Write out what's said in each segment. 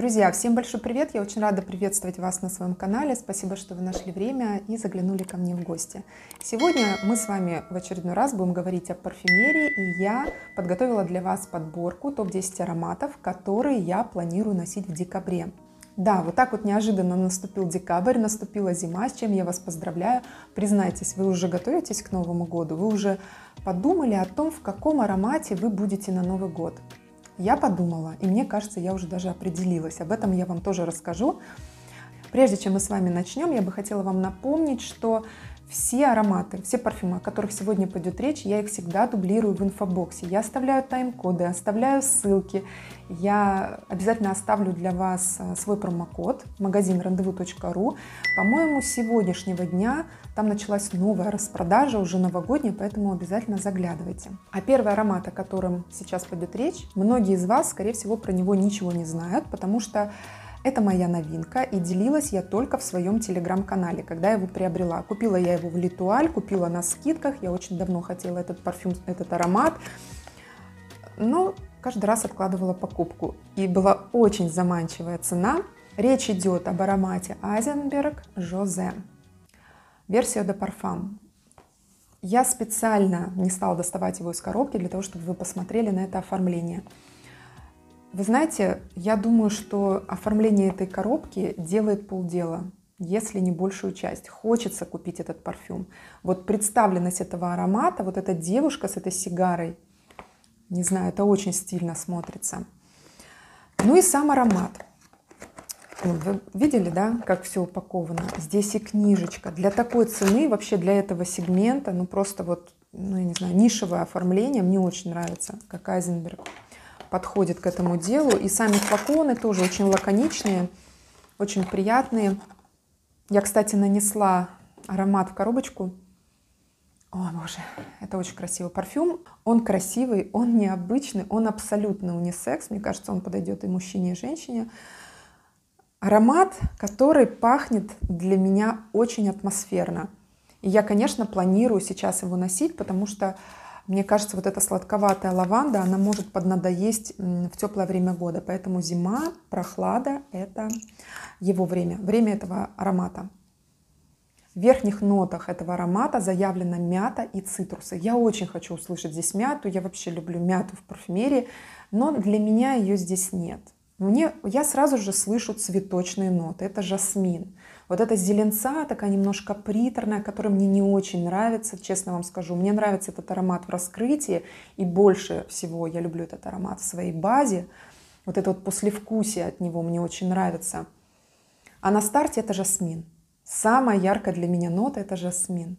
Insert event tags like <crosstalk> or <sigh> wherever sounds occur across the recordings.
Друзья, всем большой привет! Я очень рада приветствовать вас на своем канале. Спасибо, что вы нашли время и заглянули ко мне в гости. Сегодня мы с вами в очередной раз будем говорить о парфюмерии, и я подготовила для вас подборку топ-10 ароматов, которые я планирую носить в декабре. Да, вот так вот неожиданно наступил декабрь, наступила зима, с чем я вас поздравляю. Признайтесь, вы уже готовитесь к Новому году, вы уже подумали о том, в каком аромате вы будете на Новый год. Я подумала, и мне кажется, я уже даже определилась. Об этом я вам тоже расскажу. Прежде чем мы с вами начнем, я бы хотела вам напомнить, что все ароматы, все парфюмы, о которых сегодня пойдет речь, я их всегда дублирую в инфобоксе. Я оставляю тайм-коды, оставляю ссылки. Я обязательно оставлю для вас э, свой промокод, магазин рандеву.ру. По-моему, с сегодняшнего дня там началась новая распродажа, уже новогодняя, поэтому обязательно заглядывайте. А первый аромат, о котором сейчас пойдет речь, многие из вас, скорее всего, про него ничего не знают, потому что это моя новинка, и делилась я только в своем телеграм-канале, когда я его приобрела. Купила я его в Литуаль, купила на скидках, я очень давно хотела этот парфюм, этот аромат, но каждый раз откладывала покупку. И была очень заманчивая цена. Речь идет об аромате Айзенберг Жозе. Версия до парфам. Я специально не стала доставать его из коробки для того, чтобы вы посмотрели на это оформление. Вы знаете, я думаю, что оформление этой коробки делает полдела, если не большую часть. Хочется купить этот парфюм. Вот представленность этого аромата, вот эта девушка с этой сигарой, не знаю, это очень стильно смотрится. Ну и сам аромат. Вы видели, да, как все упаковано? Здесь и книжечка. Для такой цены, вообще для этого сегмента, ну просто вот, ну я не знаю, нишевое оформление. Мне очень нравится, как Айзенберг подходит к этому делу. И сами флаконы тоже очень лаконичные, очень приятные. Я, кстати, нанесла аромат в коробочку. О, боже, это очень красивый парфюм. Он красивый, он необычный, он абсолютно унисекс. Мне кажется, он подойдет и мужчине, и женщине. Аромат, который пахнет для меня очень атмосферно. И я, конечно, планирую сейчас его носить, потому что мне кажется, вот эта сладковатая лаванда, она может поднадоесть в теплое время года. Поэтому зима, прохлада – это его время, время этого аромата. В верхних нотах этого аромата заявлена мята и цитрусы. Я очень хочу услышать здесь мяту, я вообще люблю мяту в парфюмерии, но для меня ее здесь нет. Мне, я сразу же слышу цветочные ноты, это жасмин. Вот эта зеленца, такая немножко приторная, которая мне не очень нравится, честно вам скажу. Мне нравится этот аромат в раскрытии, и больше всего я люблю этот аромат в своей базе. Вот это вот послевкусие от него мне очень нравится. А на старте это жасмин. Самая яркая для меня нота это жасмин.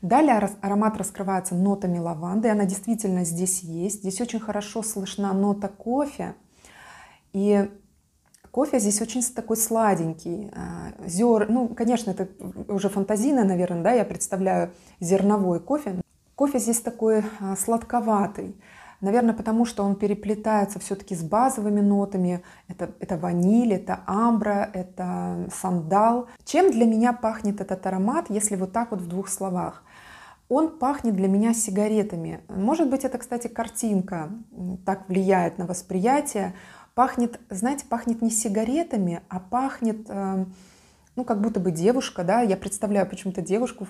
Далее аромат раскрывается нотами лаванды. Она действительно здесь есть. Здесь очень хорошо слышна нота кофе. И кофе здесь очень такой сладенький. А, Зер... Ну, конечно, это уже фантазийно, наверное, да, я представляю зерновой кофе. Кофе здесь такой а, сладковатый. Наверное, потому что он переплетается все-таки с базовыми нотами. Это, это ваниль, это амбра, это сандал. Чем для меня пахнет этот аромат, если вот так вот в двух словах? Он пахнет для меня сигаретами. Может быть, это, кстати, картинка так влияет на восприятие. Пахнет, знаете, пахнет не сигаретами, а пахнет, э, ну, как будто бы девушка, да, я представляю почему-то девушку,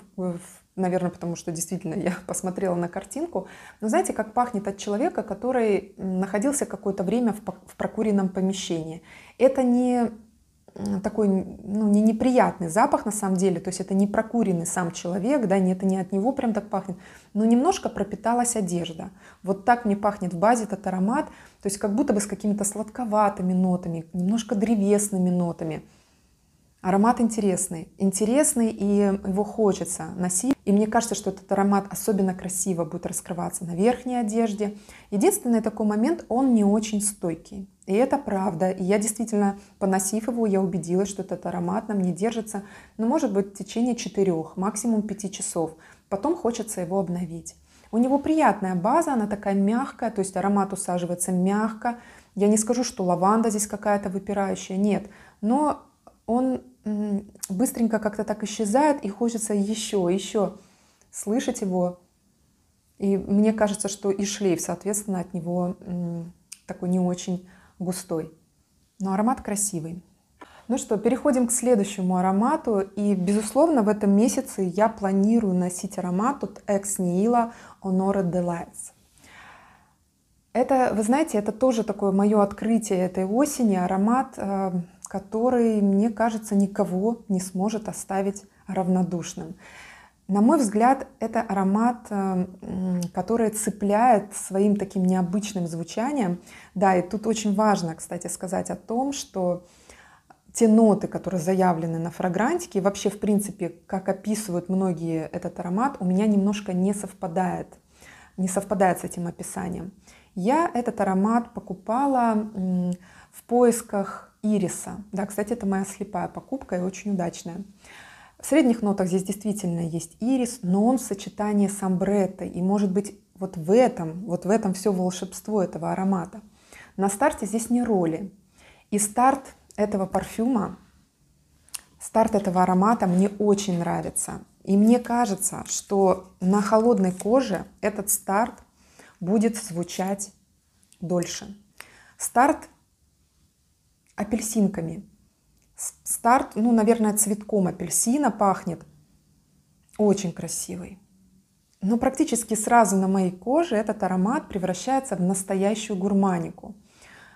наверное, потому что действительно я <laughs> посмотрела на картинку, но знаете, как пахнет от человека, который находился какое-то время в прокуренном помещении. Это не такой ну, не неприятный запах на самом деле, то есть это не прокуренный сам человек, да, это не от него прям так пахнет, но немножко пропиталась одежда. Вот так мне пахнет в базе этот аромат, то есть как будто бы с какими-то сладковатыми нотами, немножко древесными нотами. Аромат интересный, интересный и его хочется носить. И мне кажется, что этот аромат особенно красиво будет раскрываться на верхней одежде. Единственный такой момент, он не очень стойкий. И это правда. И я действительно, поносив его, я убедилась, что этот аромат на мне держится, ну, может быть, в течение четырех, максимум пяти часов. Потом хочется его обновить. У него приятная база, она такая мягкая, то есть аромат усаживается мягко. Я не скажу, что лаванда здесь какая-то выпирающая, нет. Но он быстренько как-то так исчезает, и хочется еще, еще слышать его. И мне кажется, что и шлейф, соответственно, от него такой не очень густой, но аромат красивый. Ну что, переходим к следующему аромату. И, безусловно, в этом месяце я планирую носить аромат от Ex Nihila Honora Delights. Это, вы знаете, это тоже такое мое открытие этой осени, аромат, э, который, мне кажется, никого не сможет оставить равнодушным. На мой взгляд, это аромат, э, который цепляет своим таким необычным звучанием. Да, и тут очень важно, кстати, сказать о том, что те ноты, которые заявлены на фрагрантике, вообще, в принципе, как описывают многие этот аромат, у меня немножко не совпадает, не совпадает с этим описанием. Я этот аромат покупала в поисках ириса. Да, кстати, это моя слепая покупка и очень удачная. В средних нотах здесь действительно есть ирис, но он в сочетании с амбретто И может быть вот в этом, вот в этом все волшебство этого аромата. На старте здесь не роли. И старт этого парфюма, старт этого аромата мне очень нравится. И мне кажется, что на холодной коже этот старт будет звучать дольше. Старт апельсинками. Старт, ну, наверное, цветком апельсина пахнет. Очень красивый. Но практически сразу на моей коже этот аромат превращается в настоящую гурманику.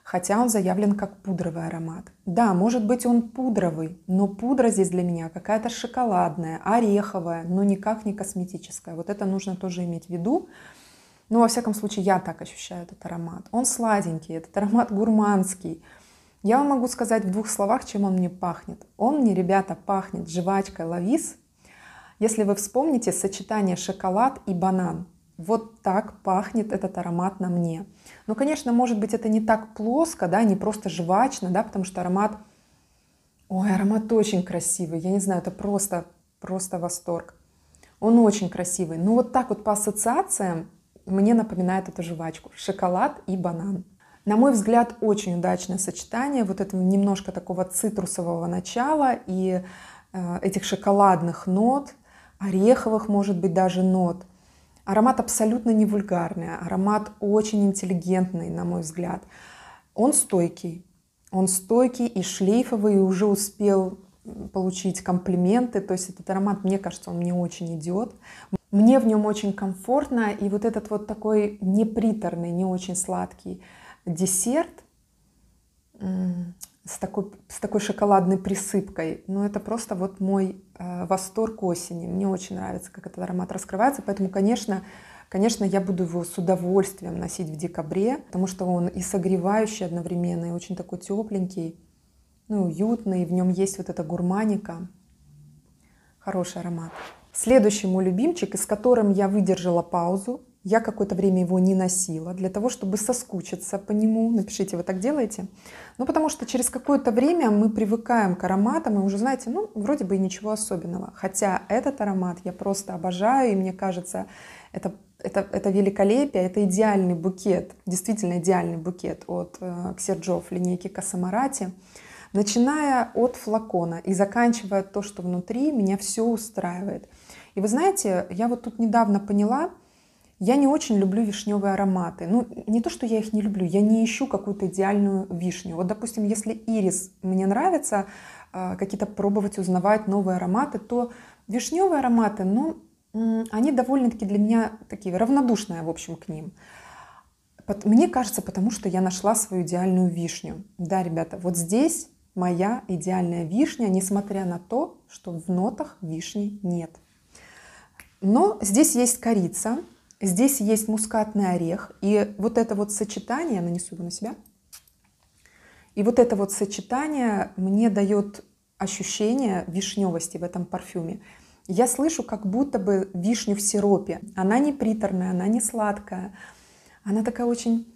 Хотя он заявлен как пудровый аромат. Да, может быть он пудровый, но пудра здесь для меня какая-то шоколадная, ореховая, но никак не косметическая. Вот это нужно тоже иметь в виду. Но ну, во всяком случае я так ощущаю этот аромат. Он сладенький, этот аромат гурманский. Я вам могу сказать в двух словах, чем он мне пахнет. Он мне, ребята, пахнет жвачкой лавис. Если вы вспомните сочетание шоколад и банан, вот так пахнет этот аромат на мне. Но, ну, конечно, может быть, это не так плоско, да, не просто жвачно, да, потому что аромат... Ой, аромат очень красивый. Я не знаю, это просто, просто восторг. Он очень красивый. Но вот так вот по ассоциациям мне напоминает эту жвачку. Шоколад и банан. На мой взгляд, очень удачное сочетание вот этого немножко такого цитрусового начала и э, этих шоколадных нот, ореховых, может быть, даже нот. Аромат абсолютно не вульгарный, аромат очень интеллигентный, на мой взгляд. Он стойкий, он стойкий и шлейфовый, и уже успел получить комплименты, то есть этот аромат, мне кажется, он мне очень идет. Мне в нем очень комфортно, и вот этот вот такой неприторный, не очень сладкий десерт с такой, с такой шоколадной присыпкой. Но ну, это просто вот мой э, восторг осени. Мне очень нравится, как этот аромат раскрывается. Поэтому, конечно, конечно, я буду его с удовольствием носить в декабре, потому что он и согревающий одновременно, и очень такой тепленький, ну, уютный. В нем есть вот эта гурманика. Хороший аромат. Следующий мой любимчик, из которым я выдержала паузу, я какое-то время его не носила для того, чтобы соскучиться по нему. Напишите, вы так делаете. Ну, потому что через какое-то время мы привыкаем к ароматам и уже знаете, ну, вроде бы и ничего особенного. Хотя этот аромат я просто обожаю, и мне кажется, это, это, это великолепие, это идеальный букет, действительно идеальный букет от э, Ксерджов линейки Касамарати. Начиная от флакона и заканчивая то, что внутри, меня все устраивает. И вы знаете, я вот тут недавно поняла, я не очень люблю вишневые ароматы. Ну, не то, что я их не люблю, я не ищу какую-то идеальную вишню. Вот, допустим, если ирис мне нравится, а, какие-то пробовать, узнавать новые ароматы, то вишневые ароматы, ну, они довольно-таки для меня такие равнодушные, в общем, к ним. Мне кажется, потому что я нашла свою идеальную вишню. Да, ребята, вот здесь моя идеальная вишня, несмотря на то, что в нотах вишни нет. Но здесь есть корица, Здесь есть мускатный орех. И вот это вот сочетание, я нанесу его на себя. И вот это вот сочетание мне дает ощущение вишневости в этом парфюме. Я слышу как будто бы вишню в сиропе. Она не приторная, она не сладкая. Она такая очень,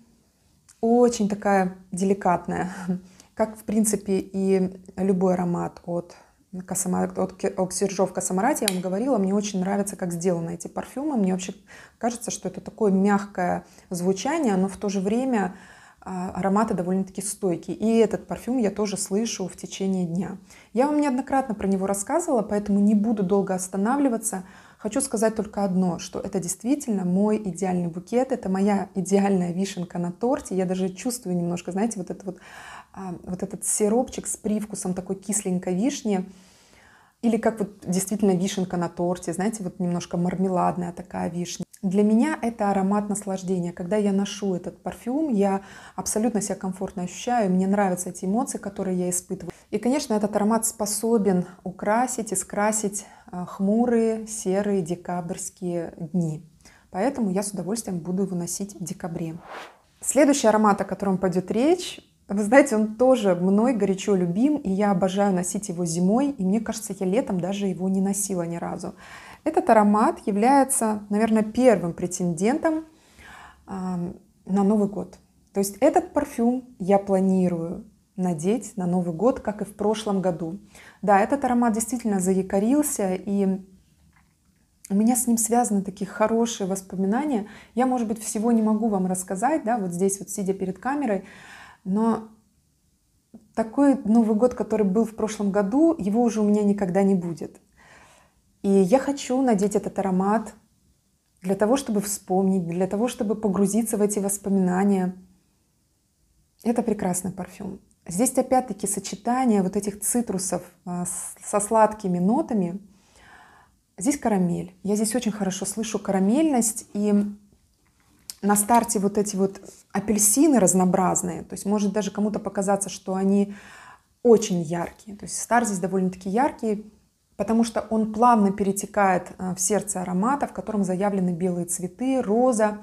очень такая деликатная. <laughs> Как, в принципе, и любой аромат от от Сержов Косомарати, я вам говорила, мне очень нравится, как сделаны эти парфюмы. Мне вообще кажется, что это такое мягкое звучание, но в то же время а, ароматы довольно-таки стойкие. И этот парфюм я тоже слышу в течение дня. Я вам неоднократно про него рассказывала, поэтому не буду долго останавливаться. Хочу сказать только одно, что это действительно мой идеальный букет, это моя идеальная вишенка на торте. Я даже чувствую немножко, знаете, вот это вот а, вот этот сиропчик с привкусом такой кисленькой вишни, или как вот действительно вишенка на торте, знаете, вот немножко мармеладная такая вишня. Для меня это аромат наслаждения. Когда я ношу этот парфюм, я абсолютно себя комфортно ощущаю, мне нравятся эти эмоции, которые я испытываю. И, конечно, этот аромат способен украсить и скрасить а, хмурые, серые декабрьские дни. Поэтому я с удовольствием буду его носить в декабре. Следующий аромат, о котором пойдет речь, вы знаете, он тоже мной горячо любим, и я обожаю носить его зимой, и мне кажется, я летом даже его не носила ни разу. Этот аромат является, наверное, первым претендентом э, на Новый год. То есть этот парфюм я планирую надеть на Новый год, как и в прошлом году. Да, этот аромат действительно заякорился, и у меня с ним связаны такие хорошие воспоминания. Я, может быть, всего не могу вам рассказать, да, вот здесь вот сидя перед камерой, но такой Новый год, который был в прошлом году, его уже у меня никогда не будет. И я хочу надеть этот аромат для того, чтобы вспомнить, для того, чтобы погрузиться в эти воспоминания. Это прекрасный парфюм. Здесь опять-таки сочетание вот этих цитрусов а, со сладкими нотами. Здесь карамель. Я здесь очень хорошо слышу карамельность. И на старте вот эти вот апельсины разнообразные. То есть может даже кому-то показаться, что они очень яркие. То есть стар здесь довольно-таки яркий, потому что он плавно перетекает э, в сердце аромата, в котором заявлены белые цветы, роза.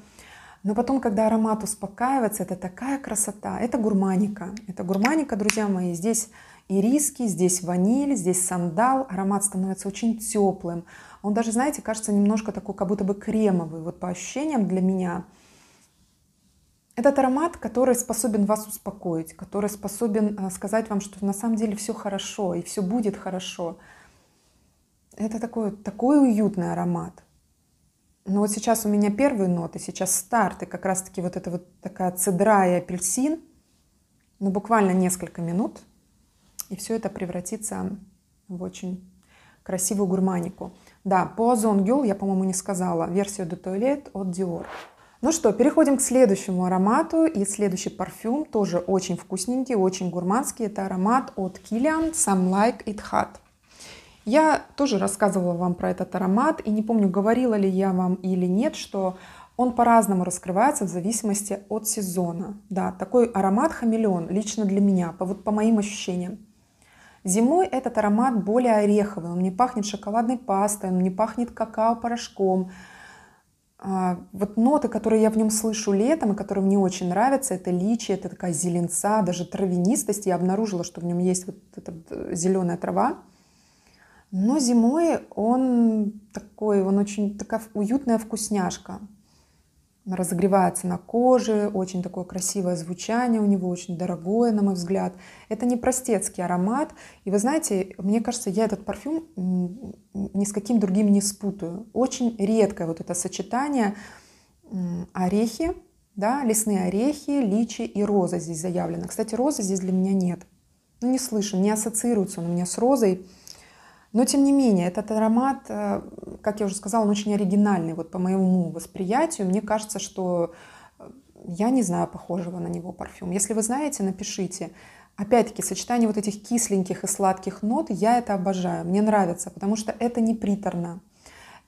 Но потом, когда аромат успокаивается, это такая красота. Это гурманика. Это гурманика, друзья мои. Здесь ириски, здесь ваниль, здесь сандал. Аромат становится очень теплым. Он даже, знаете, кажется немножко такой, как будто бы кремовый. Вот по ощущениям для меня – этот аромат, который способен вас успокоить, который способен э, сказать вам, что на самом деле все хорошо и все будет хорошо. Это такой, такой уютный аромат. Но вот сейчас у меня первые ноты, сейчас старт, и как раз-таки вот это вот такая цедра и апельсин. Но ну, буквально несколько минут, и все это превратится в очень красивую гурманику. Да, по Озон Girl я, по-моему, не сказала. Версию Де Туалет от Dior. Ну что, переходим к следующему аромату. И следующий парфюм тоже очень вкусненький, очень гурманский. Это аромат от Kilian Some Like It Hot. Я тоже рассказывала вам про этот аромат. И не помню, говорила ли я вам или нет, что он по-разному раскрывается в зависимости от сезона. Да, такой аромат хамелеон лично для меня, по, вот по моим ощущениям. Зимой этот аромат более ореховый, он не пахнет шоколадной пастой, он не пахнет какао-порошком, а, вот ноты, которые я в нем слышу летом и которые мне очень нравятся, это личи, это такая зеленца, даже травянистость. Я обнаружила, что в нем есть вот эта э, зеленая трава. Но зимой он такой, он очень такая уютная вкусняшка разогревается на коже, очень такое красивое звучание у него, очень дорогое, на мой взгляд. Это не простецкий аромат. И вы знаете, мне кажется, я этот парфюм ни с каким другим не спутаю. Очень редкое вот это сочетание орехи, да, лесные орехи, личи и роза здесь заявлено. Кстати, розы здесь для меня нет. Ну, не слышу, не ассоциируется он у меня с розой. Но, тем не менее, этот аромат, э, как я уже сказала, он очень оригинальный. Вот по моему восприятию, мне кажется, что э, я не знаю похожего на него парфюм. Если вы знаете, напишите. Опять-таки, сочетание вот этих кисленьких и сладких нот, я это обожаю, мне нравится, потому что это не приторно,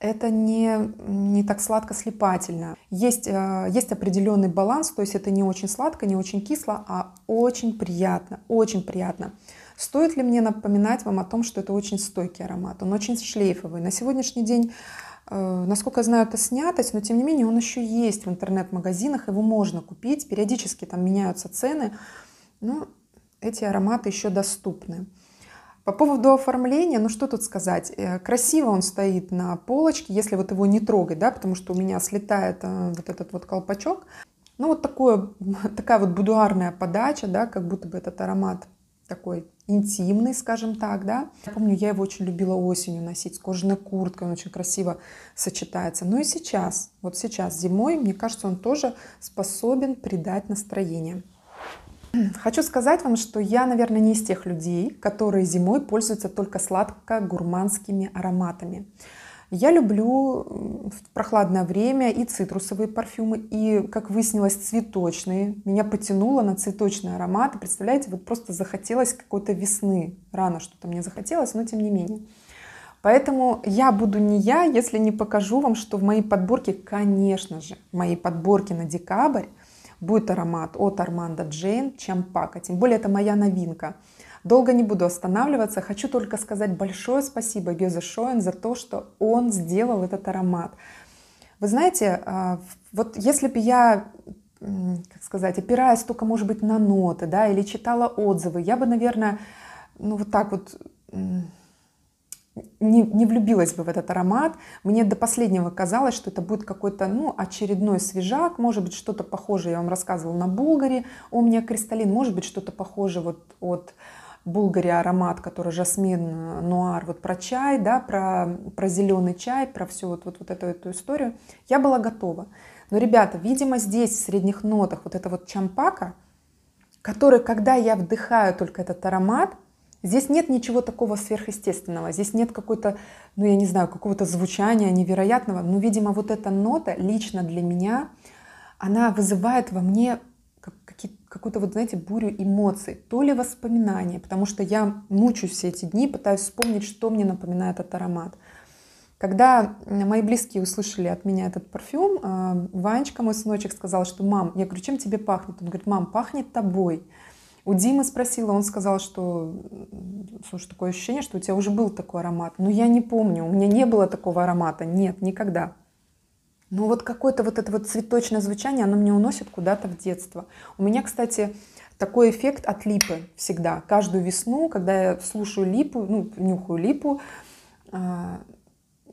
это не, не так сладко-слепательно. Есть, э, есть определенный баланс, то есть это не очень сладко, не очень кисло, а очень приятно, очень приятно. Стоит ли мне напоминать вам о том, что это очень стойкий аромат, он очень шлейфовый. На сегодняшний день э, Насколько я знаю, это снятость, но тем не менее он еще есть в интернет-магазинах, его можно купить, периодически там меняются цены, но ну, эти ароматы еще доступны. По поводу оформления, ну что тут сказать, э, красиво он стоит на полочке, если вот его не трогать, да, потому что у меня слетает э, вот этот вот колпачок. Ну вот такое, <laughs> такая вот будуарная подача, да, как будто бы этот аромат такой интимный, скажем так, да. Я помню, я его очень любила осенью носить с кожаной курткой, он очень красиво сочетается. Ну и сейчас, вот сейчас, зимой, мне кажется, он тоже способен придать настроение. <clears throat> Хочу сказать вам, что я, наверное, не из тех людей, которые зимой пользуются только сладко-гурманскими ароматами. Я люблю в прохладное время и цитрусовые парфюмы, и, как выяснилось, цветочные. Меня потянуло на цветочные ароматы. Представляете, вот просто захотелось какой-то весны. Рано что-то мне захотелось, но тем не менее. Поэтому я буду не я, если не покажу вам, что в моей подборке, конечно же, в моей подборке на декабрь будет аромат от Армандо Джейн Чампака. Тем более это моя новинка – Долго не буду останавливаться, хочу только сказать большое спасибо Гёзе Шоен за то, что он сделал этот аромат. Вы знаете, а, вот если бы я как сказать, опираясь только, может быть, на ноты, да, или читала отзывы, я бы, наверное, ну вот так вот не, не влюбилась бы в этот аромат. Мне до последнего казалось, что это будет какой-то ну, очередной свежак, может быть, что-то похожее, я вам рассказывала на Булгаре, у меня кристаллин, может быть, что-то похожее вот от Булгари аромат, который жасмин, э, нуар, вот про чай, да, про, про зеленый чай, про всю вот, вот, вот эту, эту историю, я была готова. Но, ребята, видимо, здесь в средних нотах вот это вот чампака, который, когда я вдыхаю только этот аромат, Здесь нет ничего такого сверхъестественного, здесь нет какой-то, ну я не знаю, какого-то звучания невероятного, но, видимо, вот эта нота лично для меня, она вызывает во мне какую-то, вот, знаете, бурю эмоций, то ли воспоминания, потому что я мучусь все эти дни, пытаюсь вспомнить, что мне напоминает этот аромат. Когда мои близкие услышали от меня этот парфюм, а, Ванечка, мой сыночек, сказал, что «мам», я говорю, «чем тебе пахнет?» Он говорит, «мам, пахнет тобой». У Димы спросила, он сказал, что слушай, такое ощущение, что у тебя уже был такой аромат. Но я не помню, у меня не было такого аромата, нет, никогда. Ну вот какое-то вот это вот цветочное звучание, оно мне уносит куда-то в детство. У меня, кстати, такой эффект от липы всегда. Каждую весну, когда я слушаю липу, ну, нюхаю липу, а,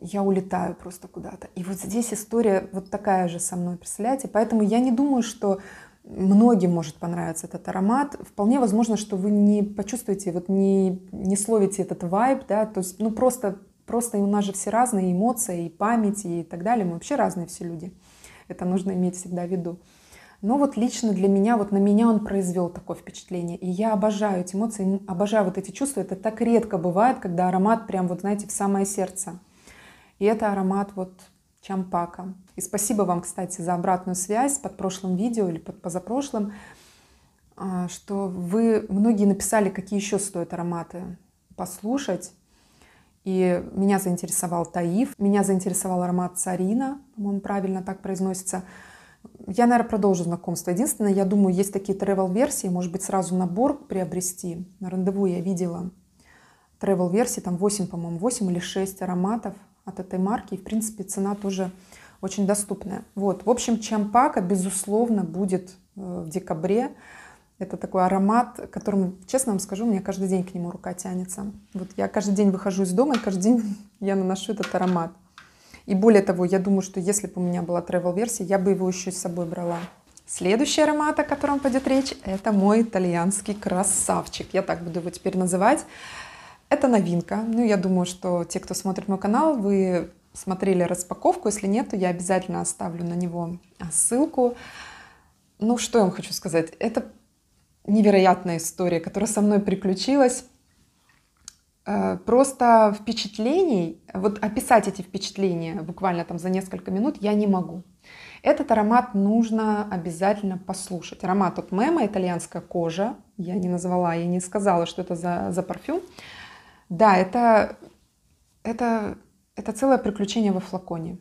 я улетаю просто куда-то. И вот здесь история вот такая же со мной, представляете? Поэтому я не думаю, что многим может понравиться этот аромат. Вполне возможно, что вы не почувствуете, вот не, не словите этот вайб, да, то есть, ну, просто Просто у нас же все разные эмоции, и память, и так далее. Мы вообще разные все люди. Это нужно иметь всегда в виду. Но вот лично для меня, вот на меня он произвел такое впечатление. И я обожаю эти эмоции, обожаю вот эти чувства. Это так редко бывает, когда аромат прям вот, знаете, в самое сердце. И это аромат вот чампака. И спасибо вам, кстати, за обратную связь под прошлым видео или под позапрошлым, а, что вы многие написали, какие еще стоят ароматы послушать. И меня заинтересовал Таиф, меня заинтересовал аромат Царина, по-моему, правильно так произносится. Я, наверное, продолжу знакомство. Единственное, я думаю, есть такие travel версии может быть, сразу набор приобрести. На рандеву я видела travel версии там 8, по-моему, 8 или 6 ароматов от этой марки. И, в принципе, цена тоже очень доступная. Вот, в общем, Чампака, безусловно, будет э, в декабре. Это такой аромат, которому, честно вам скажу, у меня каждый день к нему рука тянется. Вот я каждый день выхожу из дома, и каждый день <laughs> я наношу этот аромат. И более того, я думаю, что если бы у меня была тревел версия я бы его еще с собой брала. Следующий аромат, о котором пойдет речь, это мой итальянский красавчик. Я так буду его теперь называть. Это новинка. Ну, я думаю, что те, кто смотрит мой канал, вы смотрели распаковку. Если нет, то я обязательно оставлю на него а, ссылку. Ну, что я вам хочу сказать. Это невероятная история, которая со мной приключилась. Э, просто впечатлений, вот описать эти впечатления буквально там за несколько минут я не могу. Этот аромат нужно обязательно послушать. Аромат от Мема, итальянская кожа. Я не назвала, я не сказала, что это за, за парфюм. Да, это, это, это целое приключение во флаконе.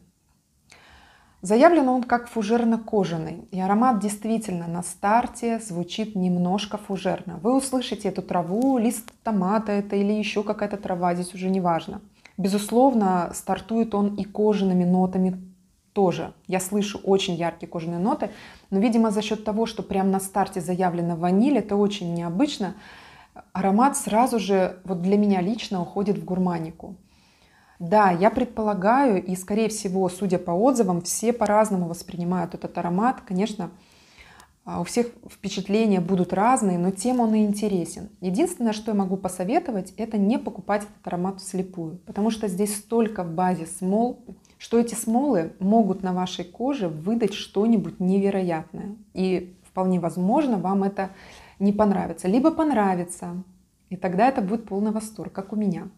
Заявлен он как фужерно-кожаный, и аромат действительно на старте звучит немножко фужерно. Вы услышите эту траву, лист томата это или еще какая-то трава, здесь уже не важно. Безусловно, стартует он и кожаными нотами тоже. Я слышу очень яркие кожаные ноты, но, видимо, за счет того, что прямо на старте заявлена ваниль, это очень необычно, аромат сразу же, вот для меня лично, уходит в гурманику. Да, я предполагаю, и скорее всего, судя по отзывам, все по-разному воспринимают этот аромат. Конечно, а, у всех впечатления будут разные, но тем он и интересен. Единственное, что я могу посоветовать, это не покупать этот аромат вслепую, потому что здесь столько в базе смол, что эти смолы могут на вашей коже выдать что-нибудь невероятное. И вполне возможно, вам это не понравится. Либо понравится, и тогда это будет полный восторг, как у меня.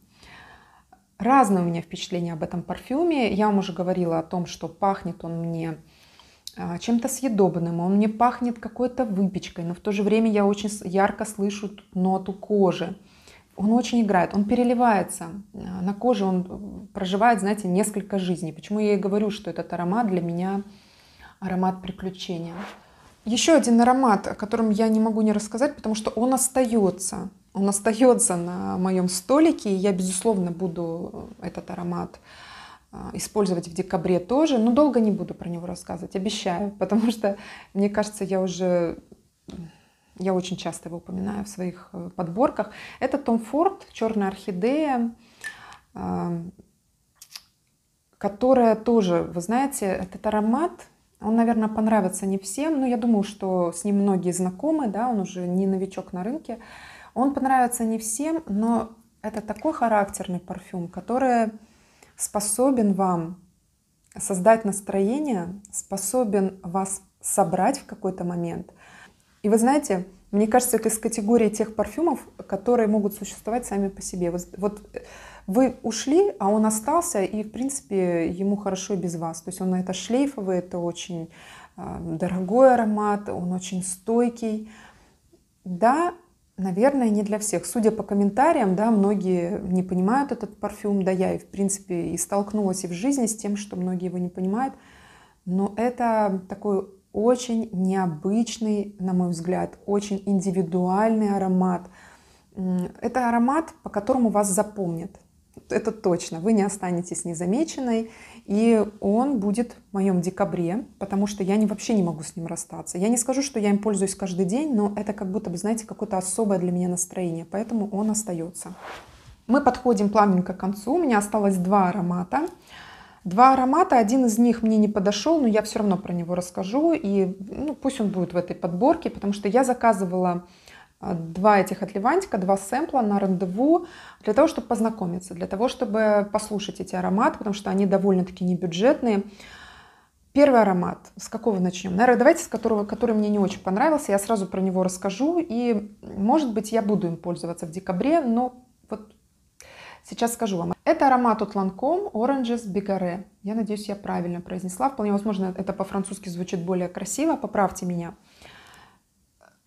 Разное у меня впечатление об этом парфюме. Я вам уже говорила о том, что пахнет он мне а, чем-то съедобным, он мне пахнет какой-то выпечкой, но в то же время я очень ярко слышу ноту кожи. Он очень играет, он переливается. А, на коже он э, проживает, знаете, несколько жизней. Почему я и говорю, что этот аромат для меня аромат приключения. Еще один аромат, о котором я не могу не рассказать, потому что он остается. Он остается на моем столике, и я, безусловно, буду э, этот аромат э, использовать в декабре тоже, но долго не буду про него рассказывать, обещаю, <laughs> потому что, мне кажется, я уже, я очень часто его упоминаю в своих э, подборках. Это Том Форд, черная орхидея, которая тоже, вы знаете, этот аромат, он, наверное, понравится не всем, но я думаю, что с ним многие знакомы, да, он уже не новичок на рынке. Он понравится не всем, но это такой характерный парфюм, который способен вам создать настроение, способен вас собрать в какой-то момент. И вы знаете, мне кажется, это из категории тех парфюмов, которые могут существовать сами по себе. Вот, э, вы ушли, а он остался, и, в принципе, ему хорошо и без вас. То есть он это шлейфовый, это очень э, дорогой аромат, он очень стойкий. Да, Наверное, не для всех. Судя по комментариям, да, многие не понимают этот парфюм, да, я и, в принципе, и столкнулась и в жизни с тем, что многие его не понимают. Но это такой очень необычный, на мой взгляд, очень индивидуальный аромат. Это аромат, по которому вас запомнят. Это точно. Вы не останетесь незамеченной. И он будет в моем декабре, потому что я не, вообще не могу с ним расстаться. Я не скажу, что я им пользуюсь каждый день, но это как будто бы, знаете, какое-то особое для меня настроение, поэтому он остается. Мы подходим плавненько к концу. У меня осталось два аромата. Два аромата, один из них мне не подошел, но я все равно про него расскажу. И ну, пусть он будет в этой подборке, потому что я заказывала а, два этих отливантика, два сэмпла на рандеву для того, чтобы познакомиться, для того, чтобы послушать эти ароматы, потому что они довольно-таки небюджетные. Первый аромат. С какого начнем? Наверное, давайте с которого, который мне не очень понравился. Я сразу про него расскажу. И, может быть, я буду им пользоваться в декабре, но вот сейчас скажу вам. Это аромат от Lancome Oranges Bigarre. Я надеюсь, я правильно произнесла. Вполне возможно, это по-французски звучит более красиво. Поправьте меня.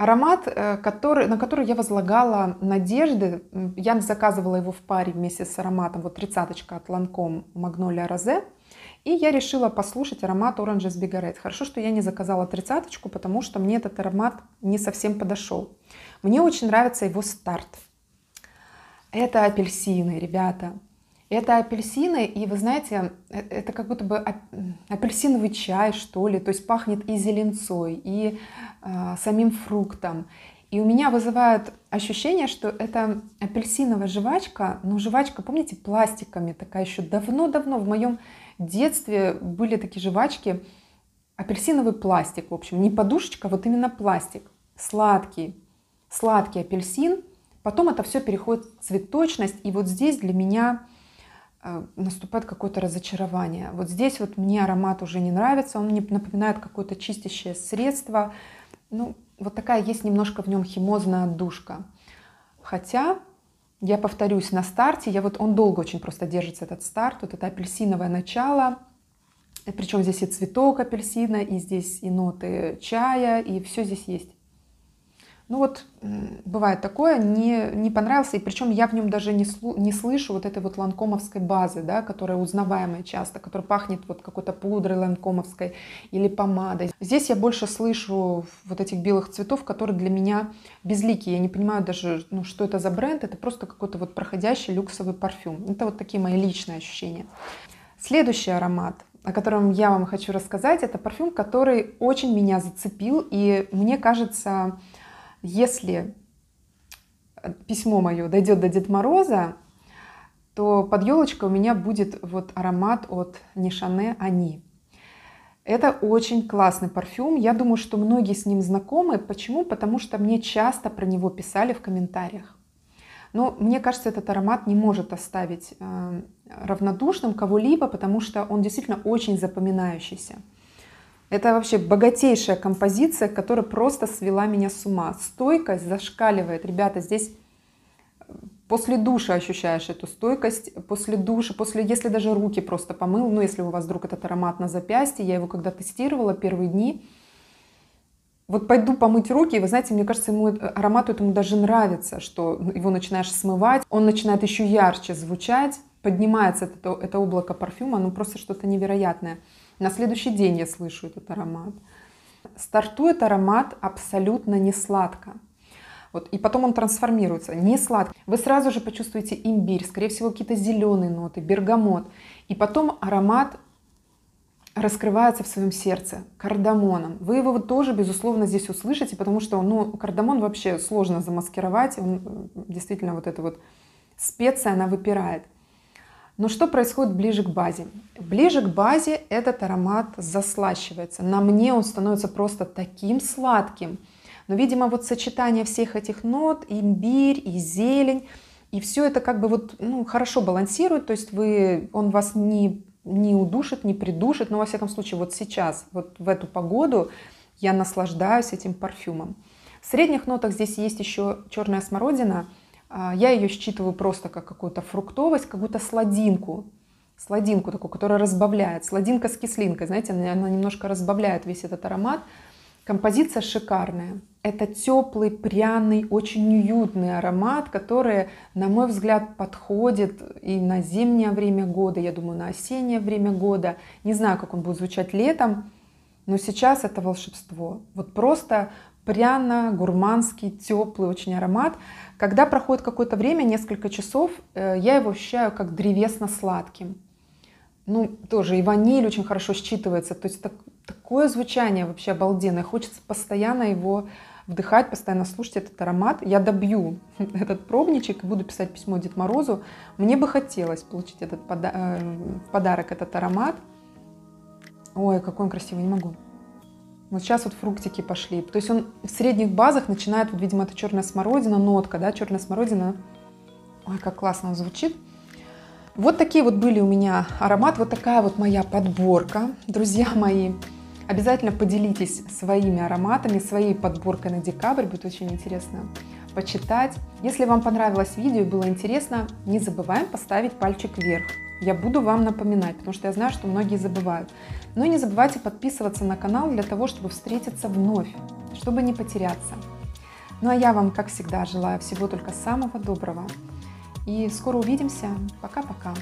Аромат, э, который, на который я возлагала надежды, я заказывала его в паре вместе с ароматом, вот тридцаточка от Ланком Магнолия Розе, и я решила послушать аромат Oranges Bigaret. Хорошо, что я не заказала тридцаточку, потому что мне этот аромат не совсем подошел. Мне очень нравится его старт. Это апельсины, ребята. Это апельсины, и вы знаете, э, это как будто бы апельсиновый чай, что ли, то есть пахнет и зеленцой, и э, самим фруктом. И у меня вызывает ощущение, что это апельсиновая жвачка, но жвачка, помните, пластиками такая еще давно-давно в моем детстве были такие жвачки, апельсиновый пластик, в общем, не подушечка, а вот именно пластик, сладкий, сладкий апельсин, потом это все переходит в цветочность, и вот здесь для меня Э, наступает какое-то разочарование. Вот здесь вот мне аромат уже не нравится, он мне напоминает какое-то чистящее средство. Ну, вот такая есть немножко в нем химозная отдушка. Хотя, я повторюсь, на старте, я вот он долго очень просто держится, этот старт, вот это апельсиновое начало, причем здесь и цветок апельсина, и здесь и ноты чая, и все здесь есть. Ну вот бывает такое, не, не понравился, и причем я в нем даже не, слу, не слышу вот этой вот ланкомовской базы, да, которая узнаваемая часто, которая пахнет вот какой-то пудрой ланкомовской или помадой. Здесь я больше слышу вот этих белых цветов, которые для меня безликие. Я не понимаю даже, ну, что это за бренд, это просто какой-то вот проходящий люксовый парфюм. Это вот такие мои личные ощущения. Следующий аромат о котором я вам хочу рассказать, это парфюм, который очень меня зацепил, и мне кажется, если письмо мое дойдет до Деда Мороза, то под елочкой у меня будет вот аромат от не Шане, Ани. Это очень классный парфюм. Я думаю, что многие с ним знакомы. Почему? Потому что мне часто про него писали в комментариях. Но мне кажется, этот аромат не может оставить э, равнодушным кого-либо, потому что он действительно очень запоминающийся. Это вообще богатейшая композиция, которая просто свела меня с ума. Стойкость зашкаливает. Ребята, здесь э, после душа ощущаешь эту стойкость, после душа, после, если даже руки просто помыл, ну, если у вас вдруг этот аромат на запястье, я его когда тестировала первые дни, вот пойду помыть руки, и вы знаете, мне кажется, ему аромату этому даже нравится, что ну, его начинаешь смывать, он начинает еще ярче звучать, поднимается это, это облако парфюма, ну просто что-то невероятное. На следующий день я слышу этот аромат. Стартует аромат абсолютно не сладко. Вот, и потом он трансформируется, не сладко. Вы сразу же почувствуете имбирь, скорее всего, какие-то зеленые ноты, бергамот. И потом аромат раскрывается в своем сердце кардамоном. Вы его вот тоже, безусловно, здесь услышите, потому что ну, кардамон вообще сложно замаскировать. Он э, действительно вот эта вот специя, она выпирает. Но что происходит ближе к базе? Ближе к базе этот аромат заслащивается. На мне он становится просто таким сладким. Но, видимо, вот сочетание всех этих нот, имбирь и зелень, и все это как бы вот ну, хорошо балансирует, то есть вы, он вас не, не удушит, не придушит, но, во всяком случае, вот сейчас, вот в эту погоду я наслаждаюсь этим парфюмом. В средних нотах здесь есть еще черная смородина – а, я ее считываю просто как какую-то фруктовость, какую-то сладинку, сладинку такую, которая разбавляет. Сладинка с кислинкой, знаете, она, она немножко разбавляет весь этот аромат. Композиция шикарная. Это теплый, пряный, очень уютный аромат, который, на мой взгляд, подходит и на зимнее время года, я думаю, на осеннее время года. Не знаю, как он будет звучать летом, но сейчас это волшебство. Вот просто пряно, гурманский, теплый очень аромат. Когда проходит какое-то время, несколько часов, э, я его ощущаю как древесно-сладким. Ну, тоже и ваниль очень хорошо считывается. То есть так, такое звучание вообще обалденное. Хочется постоянно его вдыхать, постоянно слушать этот аромат. Я добью <laughs> этот пробничек и буду писать письмо Дед Морозу. Мне бы хотелось получить этот пода э, подарок, этот аромат. Ой, какой он красивый, не могу. Вот сейчас вот фруктики пошли. То есть он в средних базах начинает, вот, видимо, это черная смородина, нотка, да, черная смородина. Ой, как классно он звучит. Вот такие вот были у меня аромат, вот такая вот моя подборка, друзья мои. Обязательно поделитесь своими ароматами, своей подборкой на декабрь, будет очень интересно почитать. Если вам понравилось видео и было интересно, не забываем поставить пальчик вверх. Я буду вам напоминать, потому что я знаю, что многие забывают. Но не забывайте подписываться на канал для того, чтобы встретиться вновь, чтобы не потеряться. Ну а я вам, как всегда, желаю всего только самого доброго. И скоро увидимся. Пока-пока.